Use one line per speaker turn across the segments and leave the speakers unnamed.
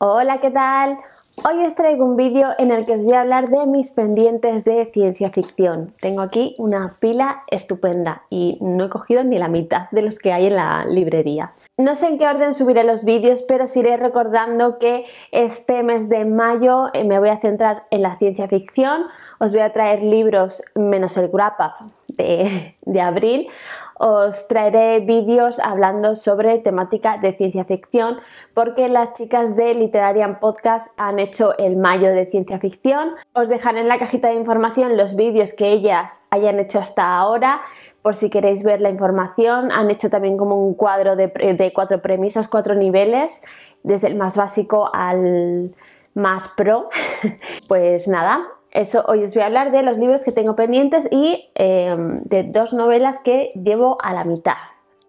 Hola, ¿qué tal? Hoy os traigo un vídeo en el que os voy a hablar de mis pendientes de ciencia ficción. Tengo aquí una pila estupenda y no he cogido ni la mitad de los que hay en la librería. No sé en qué orden subiré los vídeos, pero os iré recordando que este mes de mayo eh, me voy a centrar en la ciencia ficción. Os voy a traer libros menos el wrap de, de abril os traeré vídeos hablando sobre temática de ciencia ficción porque las chicas de Literarian Podcast han hecho el mayo de ciencia ficción. Os dejaré en la cajita de información los vídeos que ellas hayan hecho hasta ahora por si queréis ver la información. Han hecho también como un cuadro de, de cuatro premisas, cuatro niveles, desde el más básico al más pro. pues nada, eso, hoy os voy a hablar de los libros que tengo pendientes y em, de dos novelas que llevo a la mitad.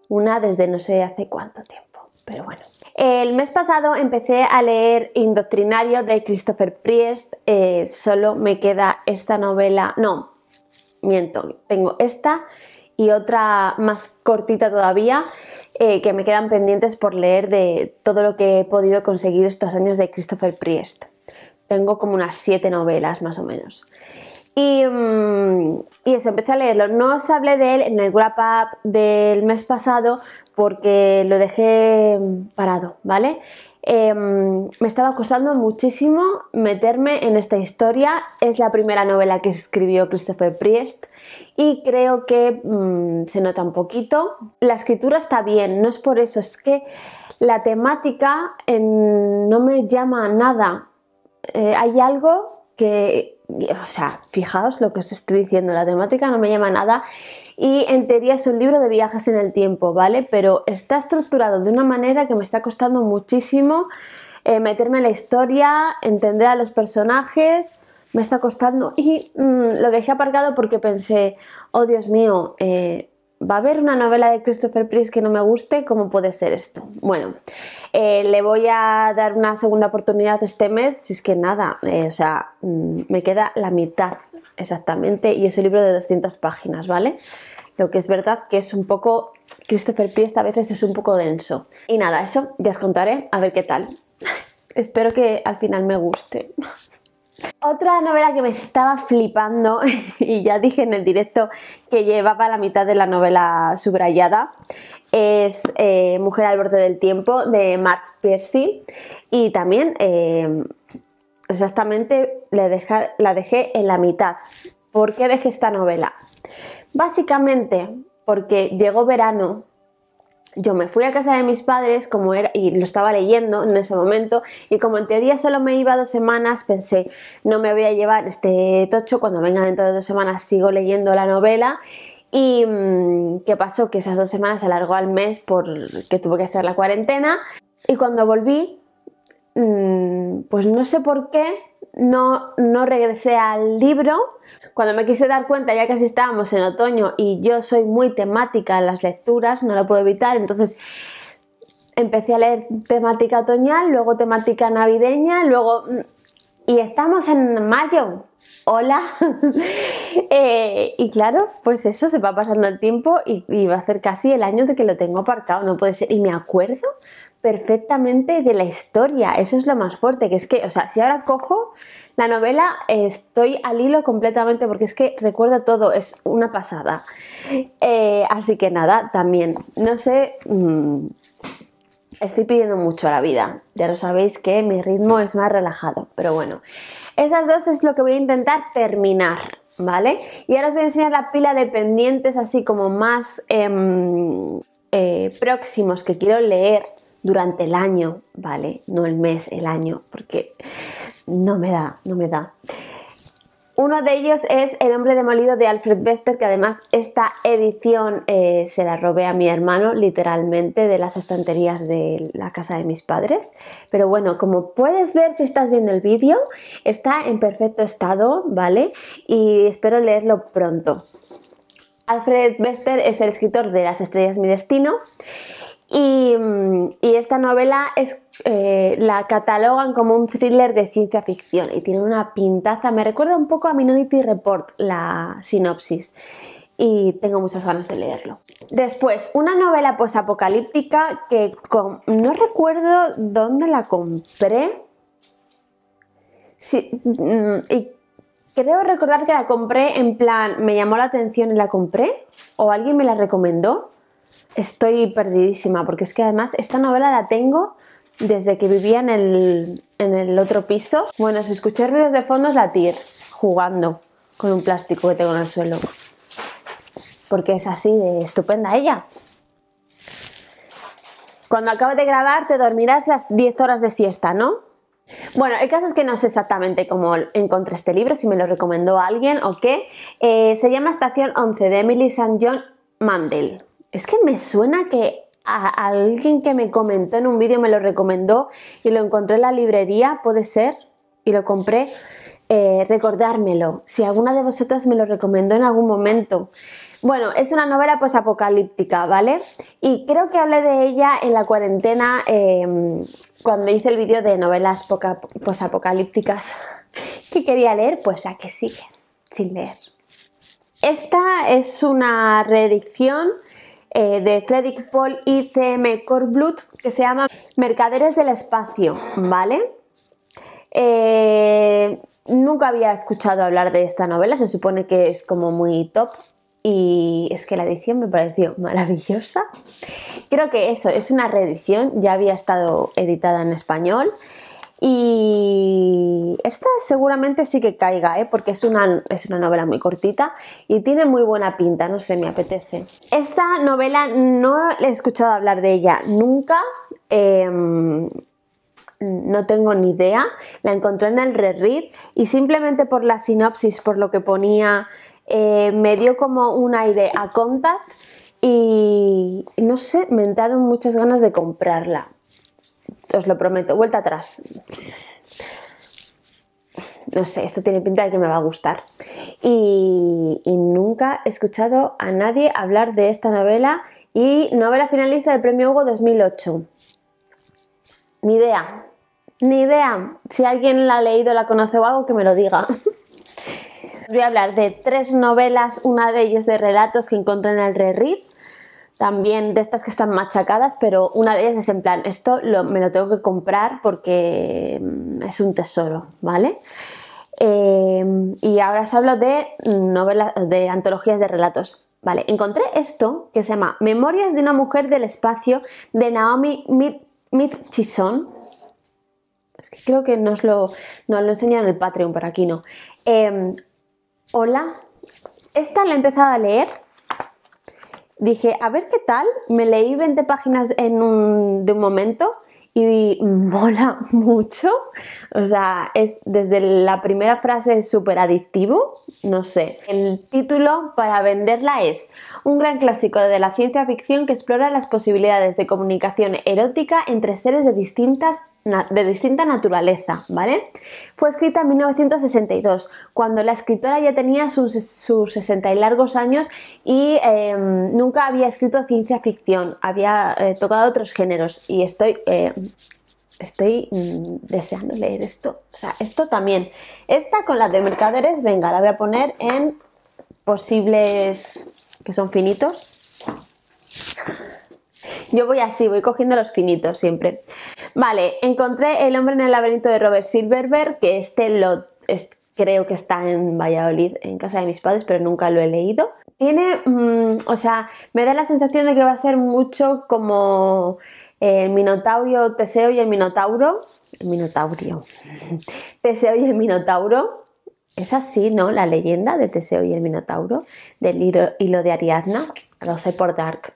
Una desde no sé hace cuánto tiempo, pero bueno. El mes pasado empecé a leer Indoctrinario de Christopher Priest. Eh, solo me queda esta novela. No, miento, tengo esta y otra más cortita todavía eh, que me quedan pendientes por leer de todo lo que he podido conseguir estos años de Christopher Priest. Tengo como unas siete novelas más o menos. Mm, y, eso, empecé a leerlo. No os hablé de él en el wrap up del mes pasado porque lo dejé mm, parado, ¿vale? Em, me estaba costando muchísimo meterme en esta historia. Es la primera novela que escribió Christopher Priest y creo que mm, se nota un poquito. La escritura está bien, no es por eso, es que la temática no me llama a nada. Eh, hay algo que, o sea, fijaos lo que os estoy diciendo, la temática no me llama nada y en teoría es un libro de viajes en el tiempo, ¿vale? Pero está estructurado de una manera que me está costando muchísimo eh, meterme en la historia, entender a los personajes, me está costando y mm, lo dejé aparcado porque pensé, oh Dios mío, eh, va a haber una novela de Christopher Priest que no me guste, ¿cómo puede ser esto? Bueno, eh, le voy a dar una segunda oportunidad este mes, si es que nada, eh, o sea, mm, me queda la mitad exactamente, y es un libro de 200 páginas, ¿vale? Lo que es verdad que es un poco, Christopher Priest a veces es un poco denso. Y nada, eso ya os contaré, a ver qué tal. Espero que al final me guste. Otra novela que me estaba flipando, y ya dije en el directo que llevaba la mitad de la novela subrayada, es eh, Mujer al borde del tiempo de Marx Percy. Y también eh, exactamente la dejé en la mitad. ¿Por qué dejé esta novela? Básicamente porque llegó verano yo me fui a casa de mis padres como era y lo estaba leyendo en ese momento y como en teoría solo me iba dos semanas pensé no me voy a llevar este tocho cuando venga dentro de dos semanas sigo leyendo la novela y mm, qué pasó que esas dos semanas se alargó al mes porque tuve que hacer la cuarentena y cuando volví Mm, pues no sé por qué no, no regresé al libro. Cuando me quise dar cuenta, ya casi estábamos en otoño y yo soy muy temática en las lecturas, no lo puedo evitar, entonces empecé a leer temática otoñal, luego temática navideña, luego... Mm, y estamos en mayo. Hola. Eh, y claro, pues eso se va pasando el tiempo y, va a ser casi el año de que lo tengo aparcado, no puede ser. Y me acuerdo perfectamente de la historia, eso es lo más fuerte, que es que, o sea, si ahora cojo la novela, estoy al hilo completamente porque es que recuerdo todo, es una pasada. Eh, así que nada, también, no sé... Mm, estoy pidiendo mucho a la vida. Ya lo sabéis que mi ritmo es más relajado. Pero bueno, esas dos es lo que voy a intentar terminar. ¿vale? Y ahora os voy a enseñar la pila de pendientes así como más em, eh, próximos que quiero leer durante el año, ¿vale? No el mes, el año, porque no me da, no me da. Uno de ellos es El hombre demolido de Alfred Bester, que además esta edición eh, se la robé a mi hermano literalmente de las estanterías de la casa de mis padres. Pero bueno, como puedes ver si estás viendo el vídeo, está en perfecto estado, ¿vale? Y espero leerlo pronto. Alfred Bester es el escritor de Las estrellas mi destino y, esta novela es, eh, la catalogan como un thriller de ciencia ficción y tiene una pintaza, me recuerda un poco a Minority Report, la sinopsis y tengo muchas ganas de leerlo. Después, una novela posapocalíptica que no recuerdo dónde la compré. Sí, mm, y creo recordar que la compré en plan, me llamó la atención y la compré, o alguien me la recomendó. Estoy perdidísima, porque es que además esta novela la tengo desde que vivía en el, otro piso. Bueno, si escuché ruidos de fondo es la jugando con un plástico que tengo en el suelo. Porque es así de estupenda ella. Cuando acabe de grabar te dormirás las 10 horas de siesta, ¿no? Bueno, el caso es que no sé exactamente cómo encontré este libro, si me lo recomendó alguien o qué. Eh, se llama Estación 11 de Emily St. John Mandel. Es que me suena que a alguien que me comentó en un vídeo me lo recomendó y lo encontré en la librería, puede ser, y lo compré. Eh, recordármelo, si alguna de vosotras me lo recomendó en algún momento. Bueno, es una novela posapocalíptica, apocalíptica, ¿vale? Y creo que hablé de ella en la cuarentena em, cuando hice el vídeo de novelas posapocalípticas que quería leer, pues a que sigue, sin leer. Esta es una reedición eh, de Frederick Paul y C.M. Korblut que se llama Mercaderes del Espacio, ¿vale? Eh, nunca había escuchado hablar de esta novela, se supone que es como muy top y es que la edición me pareció maravillosa. Creo que eso es una reedición, ya había estado editada en español y esta seguramente sí que caiga, ¿eh? porque es una, novela muy cortita y tiene muy buena pinta, no sé, me apetece. Esta novela no he escuchado hablar de ella nunca. Em, no tengo ni idea, la encontré en el reread y simplemente por la sinopsis, por lo que ponía, eh, me dio como un aire a contact y no sé, me entraron muchas ganas de comprarla os lo prometo, vuelta atrás. No sé, esto tiene pinta de que me va a gustar. Y, nunca he escuchado a nadie hablar de esta novela y novela finalista del Premio Hugo 2008. Ni idea, ni idea. Si alguien la ha leído, la conoce o algo, que me lo diga. voy a hablar de tres novelas, una de ellas de relatos que encontré en el Reddit también de estas que están machacadas, pero una de ellas es en plan, esto me lo tengo que comprar porque mm, es un tesoro, ¿vale? Em, y ahora os hablo de novelas, de antologías de relatos. Vale, encontré esto que se llama Memorias de una mujer del espacio de Naomi Mitchison. Es que creo que nos lo, nos enseñan en el Patreon, pero aquí no. Em, hola, esta la he empezado a leer dije, a ver qué tal, me leí 20 páginas en un, de un momento y mola mucho. O sea, es desde la primera frase es súper adictivo, no sé. El título para venderla es un gran clásico de la ciencia ficción que explora las posibilidades de comunicación erótica entre seres de distintas de distinta naturaleza, ¿vale? Fue escrita en 1962, cuando la escritora ya tenía sus, 60 y largos años y em, nunca había escrito ciencia ficción, había eh, tocado otros géneros y estoy... Em, estoy mm, deseando leer esto. O sea, esto también. Esta con la de Mercaderes, venga, la voy a poner en posibles que son finitos. Yo voy así, voy cogiendo los finitos siempre. Vale, encontré El hombre en el laberinto de Robert Silverberg, que este lo creo que está en Valladolid, en casa de mis padres, pero nunca lo he leído. Tiene, mm, o sea, me da la sensación de que va a ser mucho como el minotauro Teseo y el Minotauro. El Minotaurio. Teseo y el Minotauro. Es así, ¿no? La leyenda de Teseo y el Minotauro, del hilo, hilo de Ariadna, lo sé por Dark.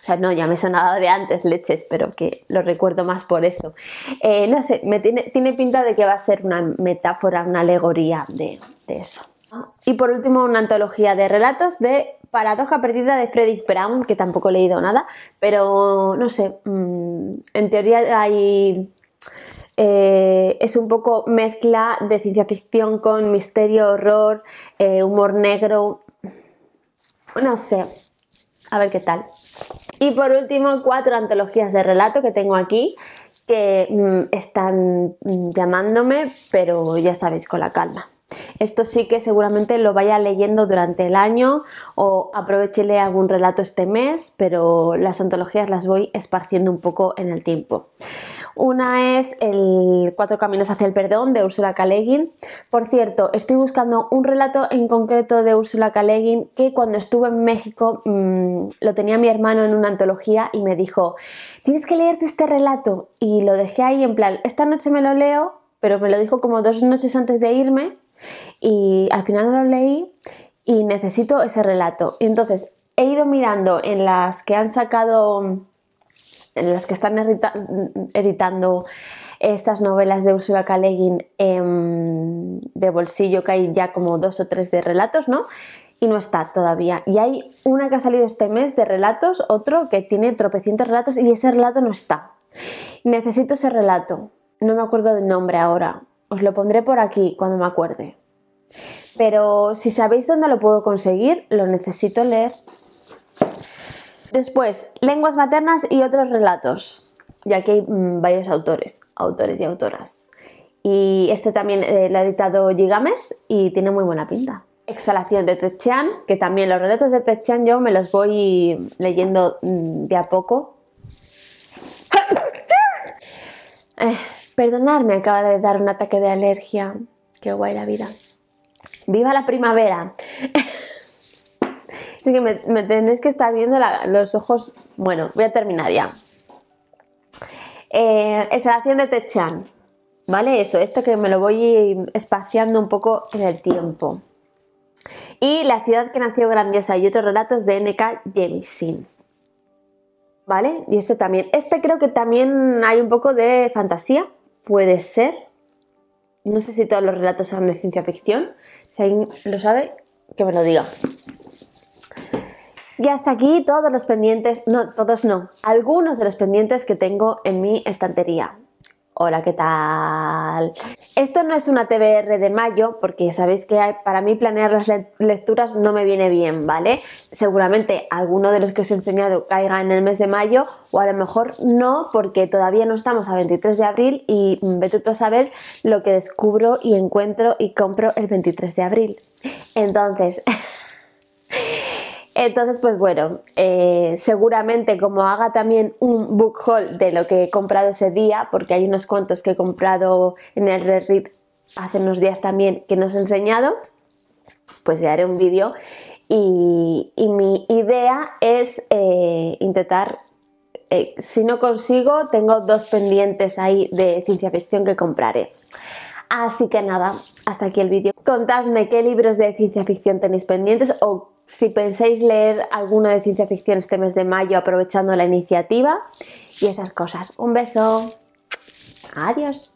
O sea, no, ya me sonaba de antes leches, pero que lo recuerdo más por eso. Eh, no sé, me tiene, pinta de que va a ser una metáfora, una alegoría de, eso. Y por último, una antología de relatos de Paradoja Perdida de Frederick Brown, que tampoco he leído nada, pero no sé, mm, en teoría hay... Eh, es un poco mezcla de ciencia ficción con misterio, horror, eh, humor negro, no sé, a ver qué tal. Y por último, cuatro antologías de relato que tengo aquí que mm, están mm, llamándome, pero ya sabéis, con la calma. Esto sí que seguramente lo vaya leyendo durante el año o aprovechéle algún relato este mes, pero las antologías las voy esparciendo un poco en el tiempo. Una es el Cuatro Caminos hacia el Perdón de Ursula K. Por cierto, estoy buscando un relato en concreto de Úrsula K. que cuando estuve en México mm, lo tenía mi hermano en una antología y me dijo, tienes que leerte este relato. Y lo dejé ahí en plan, esta noche me lo leo, pero me lo dijo como dos noches antes de irme y al final no lo leí y necesito ese relato. Y entonces he ido mirando en las que han sacado eh, las que están editando estas novelas de Ursula K. Em, de bolsillo, que hay ya como dos o tres de relatos, ¿no? Y no está todavía. Y hay una que ha salido este mes de relatos, otro que tiene tropecientos relatos y ese relato no está. Necesito ese relato. No me acuerdo del nombre ahora. Os lo pondré por aquí cuando me acuerde. Pero si sabéis dónde lo puedo conseguir, lo necesito leer. Después, lenguas maternas y otros relatos, ya que hay mm, varios autores, autores y autoras. Y este también eh, lo ha editado Gigames y tiene muy buena pinta. Exhalación de Techian, que también los relatos de Techian yo me los voy leyendo mm, de a poco. eh, perdonadme, acaba de dar un ataque de alergia. Qué guay la vida. ¡Viva la primavera! que me, tenéis que estar viendo los ojos. Bueno, voy a terminar ya. Eh, exhalación de Techan. ¿Vale? Eso, esto que me lo voy espaciando un poco en el tiempo. Y La ciudad que nació grandiosa y otros relatos de N.K. Jemisin. ¿Vale? Y esto también. Este creo que también hay un poco de fantasía. Puede ser. No sé si todos los relatos son de ciencia ficción. Si alguien lo sabe, que me lo diga. Y hasta aquí todos los pendientes, no, todos no, algunos de los pendientes que tengo en mi estantería. Hola, ¿qué tal? Esto no es una TBR de mayo, porque sabéis que para mí planear las lecturas no me viene bien, ¿vale? Seguramente alguno de los que os he enseñado caiga en el mes de mayo, o a lo mejor no, porque todavía no estamos a 23 de abril y vete tú a saber lo que descubro y encuentro y compro el 23 de abril. Entonces... Entonces, pues bueno, eh, seguramente como haga también un book haul de lo que he comprado ese día, porque hay unos cuantos que he comprado en el re-read hace unos días también que nos he enseñado, pues ya haré un vídeo. Y, mi idea es eh, intentar, eh, si no consigo, tengo dos pendientes ahí de ciencia ficción que compraré. Así que nada, hasta aquí el vídeo. Contadme qué libros de ciencia ficción tenéis pendientes o si pensáis leer alguna de ciencia ficción este mes de mayo aprovechando la iniciativa y esas cosas. Un beso. Adiós.